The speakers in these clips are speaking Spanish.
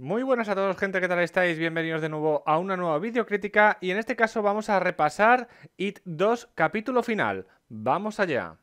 Muy buenas a todos gente, ¿qué tal estáis? Bienvenidos de nuevo a una nueva videocrítica y en este caso vamos a repasar IT 2 capítulo final. ¡Vamos allá!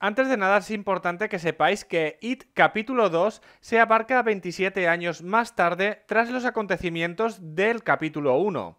Antes de nada es importante que sepáis que IT capítulo 2 se abarca 27 años más tarde tras los acontecimientos del capítulo 1.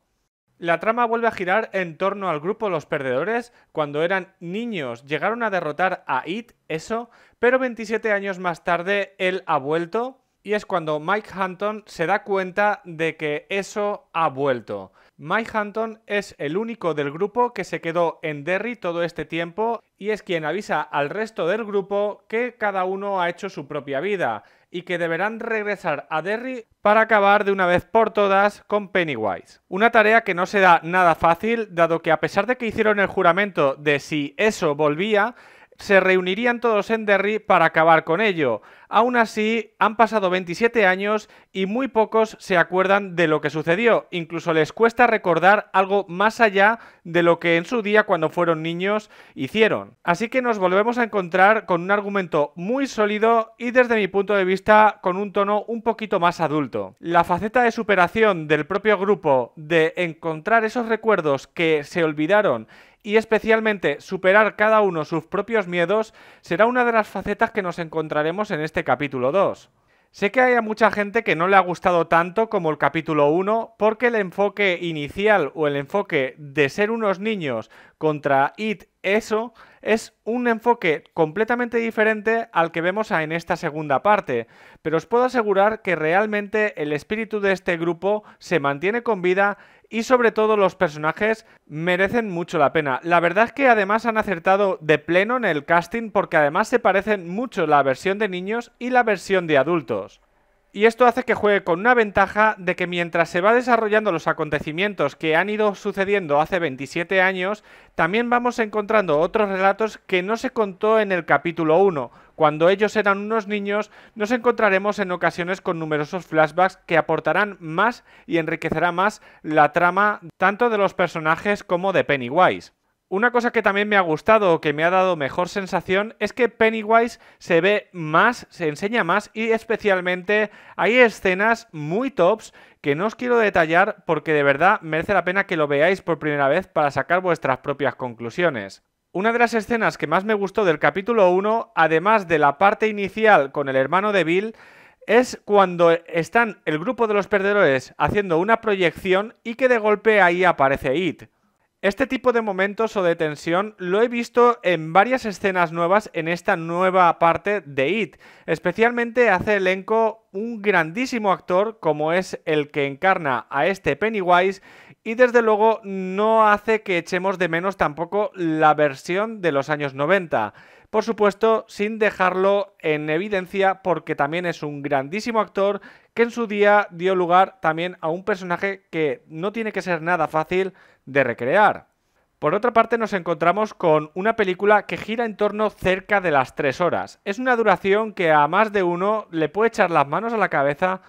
La trama vuelve a girar en torno al grupo Los Perdedores, cuando eran niños llegaron a derrotar a It, eso, pero 27 años más tarde él ha vuelto y es cuando Mike Hunton se da cuenta de que eso ha vuelto. Mike Hunton es el único del grupo que se quedó en Derry todo este tiempo y es quien avisa al resto del grupo que cada uno ha hecho su propia vida y que deberán regresar a Derry para acabar de una vez por todas con Pennywise. Una tarea que no será nada fácil, dado que a pesar de que hicieron el juramento de si eso volvía, se reunirían todos en Derry para acabar con ello. Aún así, han pasado 27 años y muy pocos se acuerdan de lo que sucedió. Incluso les cuesta recordar algo más allá de lo que en su día, cuando fueron niños, hicieron. Así que nos volvemos a encontrar con un argumento muy sólido y desde mi punto de vista con un tono un poquito más adulto. La faceta de superación del propio grupo, de encontrar esos recuerdos que se olvidaron y especialmente superar cada uno sus propios miedos será una de las facetas que nos encontraremos en este capítulo 2. Sé que hay a mucha gente que no le ha gustado tanto como el capítulo 1 porque el enfoque inicial o el enfoque de ser unos niños contra It eso es un enfoque completamente diferente al que vemos en esta segunda parte, pero os puedo asegurar que realmente el espíritu de este grupo se mantiene con vida y sobre todo los personajes merecen mucho la pena. La verdad es que además han acertado de pleno en el casting porque además se parecen mucho la versión de niños y la versión de adultos y esto hace que juegue con una ventaja de que mientras se va desarrollando los acontecimientos que han ido sucediendo hace 27 años, también vamos encontrando otros relatos que no se contó en el capítulo 1. Cuando ellos eran unos niños, nos encontraremos en ocasiones con numerosos flashbacks que aportarán más y enriquecerá más la trama tanto de los personajes como de Pennywise. Una cosa que también me ha gustado o que me ha dado mejor sensación es que Pennywise se ve más, se enseña más y especialmente hay escenas muy tops que no os quiero detallar porque de verdad merece la pena que lo veáis por primera vez para sacar vuestras propias conclusiones. Una de las escenas que más me gustó del capítulo 1, además de la parte inicial con el hermano de Bill, es cuando están el grupo de los perdedores haciendo una proyección y que de golpe ahí aparece It. Este tipo de momentos o de tensión lo he visto en varias escenas nuevas en esta nueva parte de It. Especialmente hace elenco un grandísimo actor como es el que encarna a este Pennywise y desde luego no hace que echemos de menos tampoco la versión de los años 90 por supuesto sin dejarlo en evidencia porque también es un grandísimo actor que en su día dio lugar también a un personaje que no tiene que ser nada fácil de recrear. Por otra parte nos encontramos con una película que gira en torno cerca de las 3 horas. Es una duración que a más de uno le puede echar las manos a la cabeza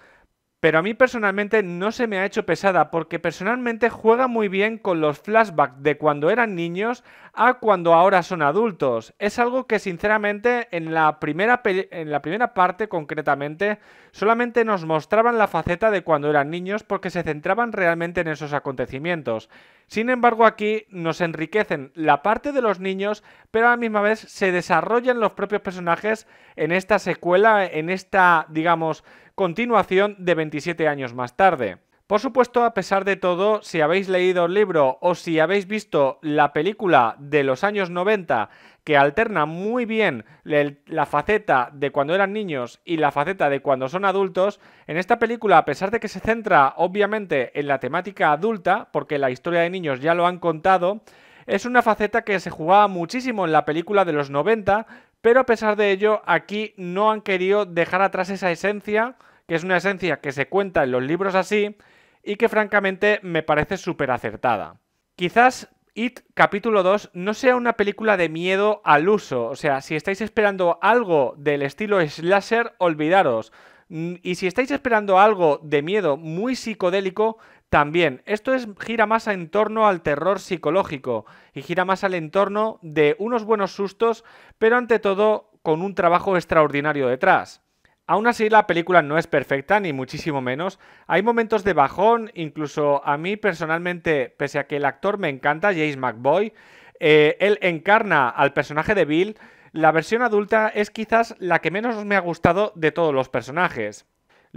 pero a mí personalmente no se me ha hecho pesada porque personalmente juega muy bien con los flashbacks de cuando eran niños a cuando ahora son adultos. Es algo que sinceramente en la primera, en la primera parte concretamente solamente nos mostraban la faceta de cuando eran niños porque se centraban realmente en esos acontecimientos. Sin embargo aquí nos enriquecen la parte de los niños pero a la misma vez se desarrollan los propios personajes en esta secuela, en esta digamos continuación de 27 años más tarde. Por supuesto, a pesar de todo, si habéis leído el libro o si habéis visto la película de los años 90, que alterna muy bien la faceta de cuando eran niños y la faceta de cuando son adultos, en esta película, a pesar de que se centra obviamente en la temática adulta, porque la historia de niños ya lo han contado, es una faceta que se jugaba muchísimo en la película de los 90, pero a pesar de ello, aquí no han querido dejar atrás esa esencia, que es una esencia que se cuenta en los libros así y que francamente me parece súper acertada. Quizás It capítulo 2 no sea una película de miedo al uso, o sea, si estáis esperando algo del estilo slasher, olvidaros. Mm, y si estáis esperando algo de miedo muy psicodélico, también, esto gira más en torno al terror psicológico y gira más al entorno de unos buenos sustos, pero ante todo con un trabajo extraordinario detrás. Aún así, la película no es perfecta, ni muchísimo menos. Hay momentos de bajón, incluso a mí personalmente, pese a que el actor me encanta, James McBoy, eh, él encarna al personaje de Bill, la versión adulta es quizás la que menos me ha gustado de todos los personajes.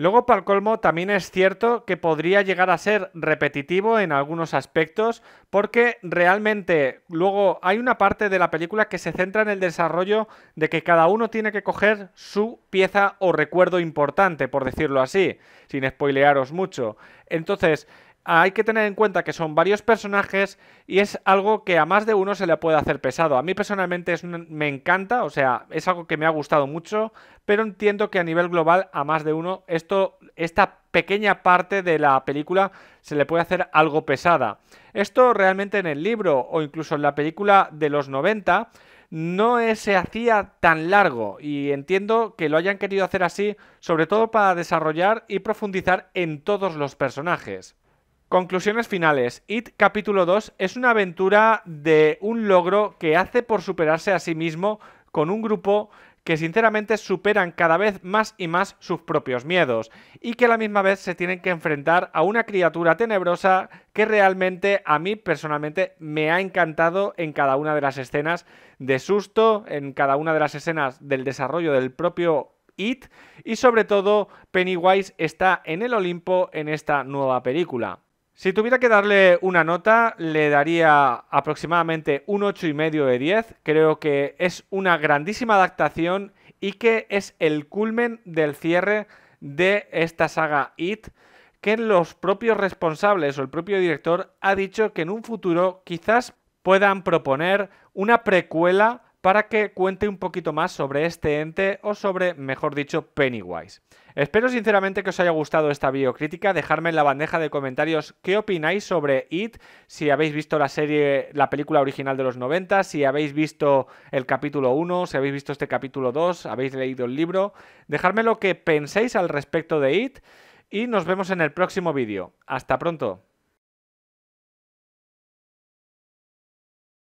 Luego, para el colmo, también es cierto que podría llegar a ser repetitivo en algunos aspectos, porque realmente luego hay una parte de la película que se centra en el desarrollo de que cada uno tiene que coger su pieza o recuerdo importante, por decirlo así, sin spoilearos mucho. Entonces, hay que tener en cuenta que son varios personajes y es algo que a más de uno se le puede hacer pesado. A mí personalmente me encanta, o sea, es algo que me ha gustado mucho, pero entiendo que a nivel global a más de uno esto, esta pequeña parte de la película se le puede hacer algo pesada. Esto realmente en el libro o incluso en la película de los 90 no se hacía tan largo y entiendo que lo hayan querido hacer así, sobre todo para desarrollar y profundizar en todos los personajes. Conclusiones finales. It capítulo 2 es una aventura de un logro que hace por superarse a sí mismo con un grupo que sinceramente superan cada vez más y más sus propios miedos y que a la misma vez se tienen que enfrentar a una criatura tenebrosa que realmente a mí personalmente me ha encantado en cada una de las escenas de susto, en cada una de las escenas del desarrollo del propio It y sobre todo Pennywise está en el Olimpo en esta nueva película. Si tuviera que darle una nota, le daría aproximadamente un 8,5 de 10. Creo que es una grandísima adaptación y que es el culmen del cierre de esta saga IT, que los propios responsables o el propio director ha dicho que en un futuro quizás puedan proponer una precuela para que cuente un poquito más sobre este ente o sobre, mejor dicho, Pennywise. Espero sinceramente que os haya gustado esta biocrítica, dejarme en la bandeja de comentarios qué opináis sobre It, si habéis visto la serie, la película original de los 90, si habéis visto el capítulo 1, si habéis visto este capítulo 2, habéis leído el libro, dejadme lo que penséis al respecto de It y nos vemos en el próximo vídeo. Hasta pronto.